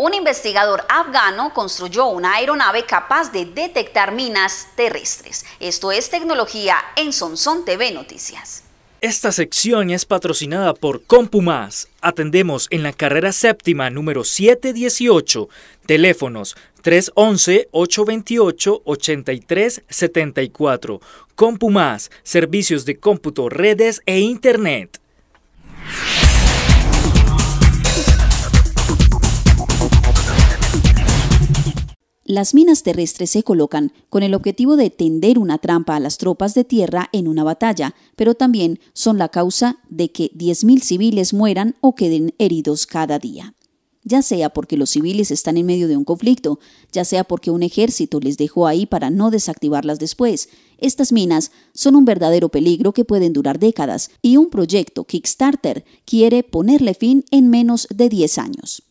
un investigador afgano construyó una aeronave capaz de detectar minas terrestres. Esto es tecnología en Sonson TV Noticias. Esta sección es patrocinada por CompuMás. Atendemos en la carrera séptima número 718. Teléfonos 311-828-8374. CompuMás, servicios de cómputo, redes e internet. Las minas terrestres se colocan con el objetivo de tender una trampa a las tropas de tierra en una batalla, pero también son la causa de que 10.000 civiles mueran o queden heridos cada día. Ya sea porque los civiles están en medio de un conflicto, ya sea porque un ejército les dejó ahí para no desactivarlas después, estas minas son un verdadero peligro que pueden durar décadas y un proyecto Kickstarter quiere ponerle fin en menos de 10 años.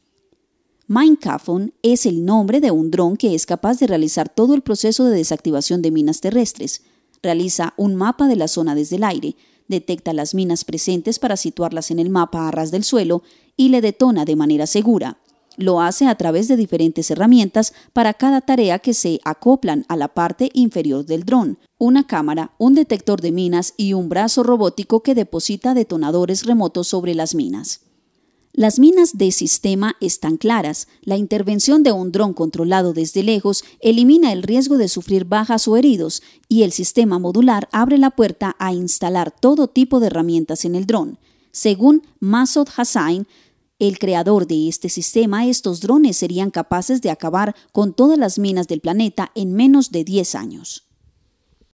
Minecafon es el nombre de un dron que es capaz de realizar todo el proceso de desactivación de minas terrestres. Realiza un mapa de la zona desde el aire, detecta las minas presentes para situarlas en el mapa a ras del suelo y le detona de manera segura. Lo hace a través de diferentes herramientas para cada tarea que se acoplan a la parte inferior del dron, una cámara, un detector de minas y un brazo robótico que deposita detonadores remotos sobre las minas. Las minas de sistema están claras. La intervención de un dron controlado desde lejos elimina el riesgo de sufrir bajas o heridos y el sistema modular abre la puerta a instalar todo tipo de herramientas en el dron. Según Masoud Hassain, el creador de este sistema, estos drones serían capaces de acabar con todas las minas del planeta en menos de 10 años.